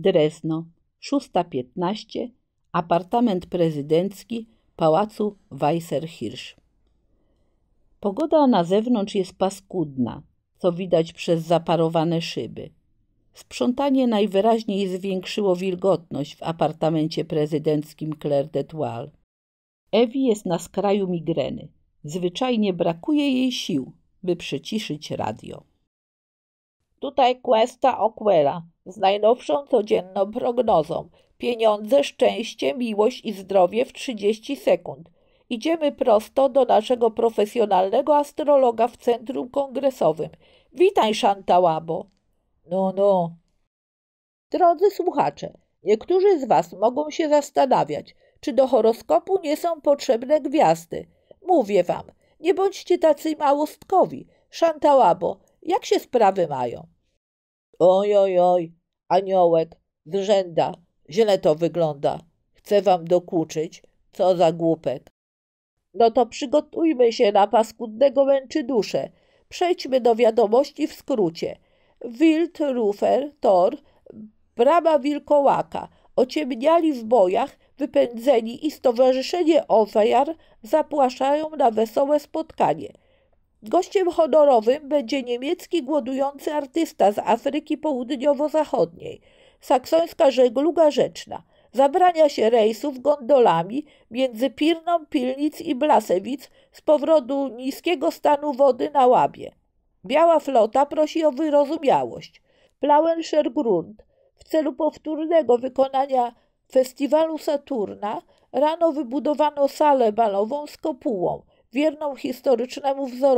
Drezno, 6.15, apartament prezydencki Pałacu Weisser-Hirsch. Pogoda na zewnątrz jest paskudna, co widać przez zaparowane szyby. Sprzątanie najwyraźniej zwiększyło wilgotność w apartamencie prezydenckim Claire d'Etoile. Ewi jest na skraju migreny. Zwyczajnie brakuje jej sił, by przyciszyć radio. Tutaj Questa Oquela z najnowszą codzienną prognozą. Pieniądze, szczęście, miłość i zdrowie w 30 sekund. Idziemy prosto do naszego profesjonalnego astrologa w centrum kongresowym. Witaj, Szantałabo. No, no. Drodzy słuchacze, niektórzy z Was mogą się zastanawiać, czy do horoskopu nie są potrzebne gwiazdy. Mówię Wam, nie bądźcie tacy małostkowi. Szantałabo, jak się sprawy mają? Oj, oj, oj, aniołek, zrzęda, źle to wygląda. Chcę wam dokuczyć. Co za głupek. No to przygotujmy się na paskudnego męczy duszę. Przejdźmy do wiadomości w skrócie. Wild Rufer, Tor, brama wilkołaka, ociemniali w bojach, wypędzeni i stowarzyszenie ofiar zapłaszają na wesołe spotkanie – Gościem honorowym będzie niemiecki głodujący artysta z Afryki Południowo-Zachodniej, saksońska żegluga rzeczna. Zabrania się rejsów gondolami między Pirną, Pilnic i Blasewic z powodu niskiego stanu wody na Łabie. Biała flota prosi o wyrozumiałość. Plauenscher Grund w celu powtórnego wykonania festiwalu Saturna rano wybudowano salę balową z kopułą, wierną historycznemu wzorowi.